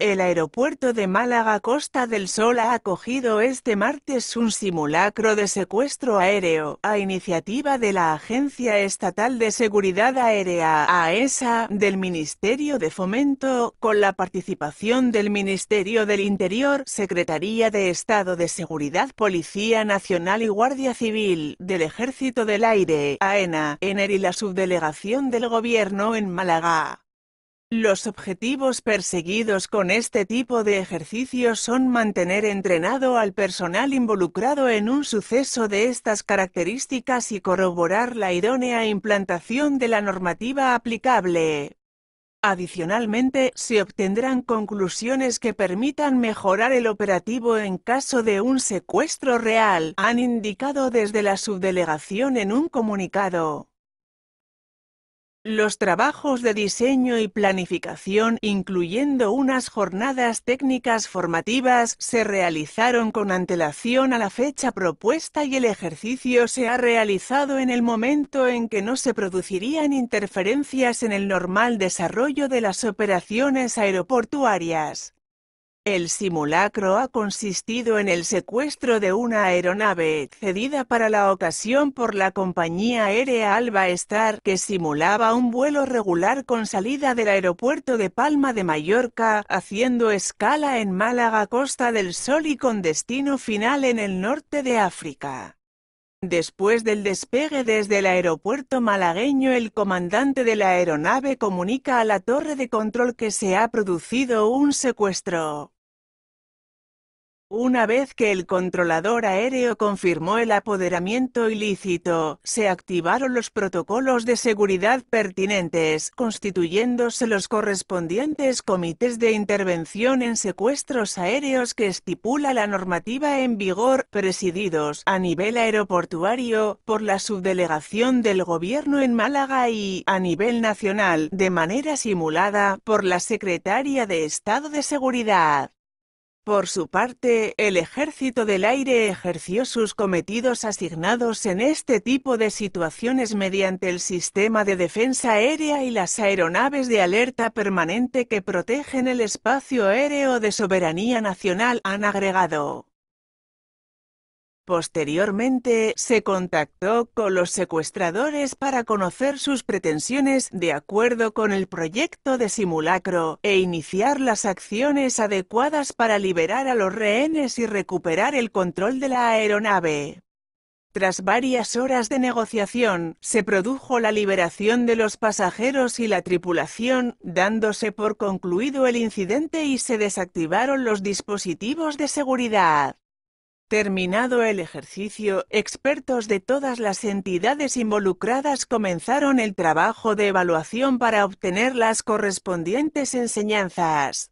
El aeropuerto de Málaga Costa del Sol ha acogido este martes un simulacro de secuestro aéreo, a iniciativa de la Agencia Estatal de Seguridad Aérea, AESA, e del Ministerio de Fomento, con la participación del Ministerio del Interior, Secretaría de Estado de Seguridad, Policía Nacional y Guardia Civil, del Ejército del Aire, AENA, ENER y la Subdelegación del Gobierno en Málaga. Los objetivos perseguidos con este tipo de ejercicios son mantener entrenado al personal involucrado en un suceso de estas características y corroborar la idónea implantación de la normativa aplicable. Adicionalmente, se obtendrán conclusiones que permitan mejorar el operativo en caso de un secuestro real, han indicado desde la subdelegación en un comunicado. Los trabajos de diseño y planificación, incluyendo unas jornadas técnicas formativas, se realizaron con antelación a la fecha propuesta y el ejercicio se ha realizado en el momento en que no se producirían interferencias en el normal desarrollo de las operaciones aeroportuarias. El simulacro ha consistido en el secuestro de una aeronave cedida para la ocasión por la compañía aérea Alba Star que simulaba un vuelo regular con salida del aeropuerto de Palma de Mallorca, haciendo escala en Málaga Costa del Sol y con destino final en el norte de África. Después del despegue desde el aeropuerto malagueño, el comandante de la aeronave comunica a la torre de control que se ha producido un secuestro. Una vez que el controlador aéreo confirmó el apoderamiento ilícito, se activaron los protocolos de seguridad pertinentes, constituyéndose los correspondientes comités de intervención en secuestros aéreos que estipula la normativa en vigor, presididos a nivel aeroportuario por la subdelegación del Gobierno en Málaga y a nivel nacional, de manera simulada, por la Secretaria de Estado de Seguridad. Por su parte, el Ejército del Aire ejerció sus cometidos asignados en este tipo de situaciones mediante el sistema de defensa aérea y las aeronaves de alerta permanente que protegen el espacio aéreo de soberanía nacional, han agregado. Posteriormente, se contactó con los secuestradores para conocer sus pretensiones de acuerdo con el proyecto de simulacro e iniciar las acciones adecuadas para liberar a los rehenes y recuperar el control de la aeronave. Tras varias horas de negociación, se produjo la liberación de los pasajeros y la tripulación, dándose por concluido el incidente y se desactivaron los dispositivos de seguridad. Terminado el ejercicio, expertos de todas las entidades involucradas comenzaron el trabajo de evaluación para obtener las correspondientes enseñanzas.